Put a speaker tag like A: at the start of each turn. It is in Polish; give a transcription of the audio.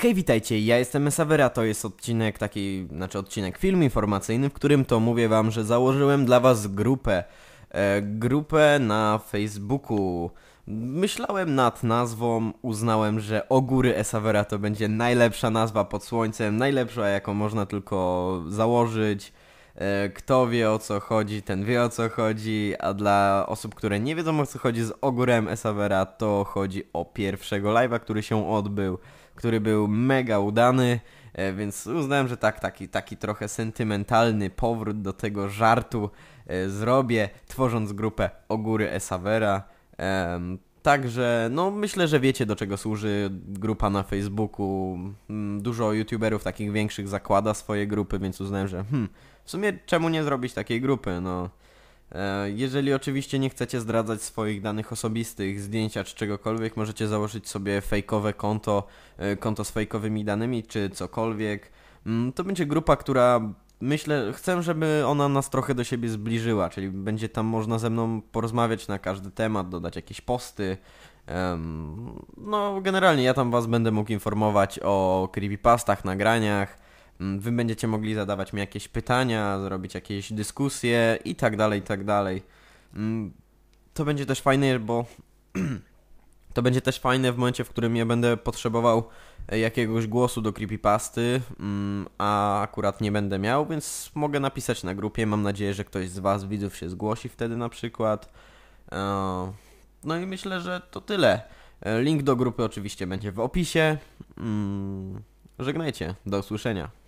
A: Hej, witajcie, ja jestem Savera, to jest odcinek taki, znaczy odcinek film informacyjny, w którym to mówię wam, że założyłem dla was grupę. E, grupę na Facebooku. Myślałem nad nazwą, uznałem, że Ogóry Esavera to będzie najlepsza nazwa pod słońcem, najlepsza jaką można tylko założyć. E, kto wie o co chodzi, ten wie o co chodzi, a dla osób, które nie wiedzą o co chodzi z Ogórem Esavera, to chodzi o pierwszego live'a, który się odbył który był mega udany, e, więc uznałem, że tak, taki, taki trochę sentymentalny powrót do tego żartu e, zrobię, tworząc grupę Ogóry Esavera. Także, no myślę, że wiecie do czego służy grupa na Facebooku. Mm, dużo youtuberów takich większych zakłada swoje grupy, więc uznałem, że hmm, w sumie czemu nie zrobić takiej grupy, no E, jeżeli oczywiście nie chcecie zdradzać swoich danych osobistych, zdjęcia czy czegokolwiek, możecie założyć sobie fejkowe konto, e, konto z fejkowymi danymi czy cokolwiek. Mm, to będzie grupa, która myślę, chcę, żeby ona nas trochę do siebie zbliżyła, czyli będzie tam można ze mną porozmawiać na każdy temat, dodać jakieś posty. No, generalnie ja tam Was będę mógł informować o creepypastach, nagraniach Mm, wy będziecie mogli zadawać mi jakieś pytania, zrobić jakieś dyskusje i tak dalej, i tak dalej. Mm, to będzie też fajne, bo to będzie też fajne w momencie, w którym ja będę potrzebował e, jakiegoś głosu do creepypasty, mm, a akurat nie będę miał, więc mogę napisać na grupie. Mam nadzieję, że ktoś z Was, widzów, się zgłosi wtedy na przykład. E, no i myślę, że to tyle. E, link do grupy oczywiście będzie w opisie. Żegnajcie, do usłyszenia.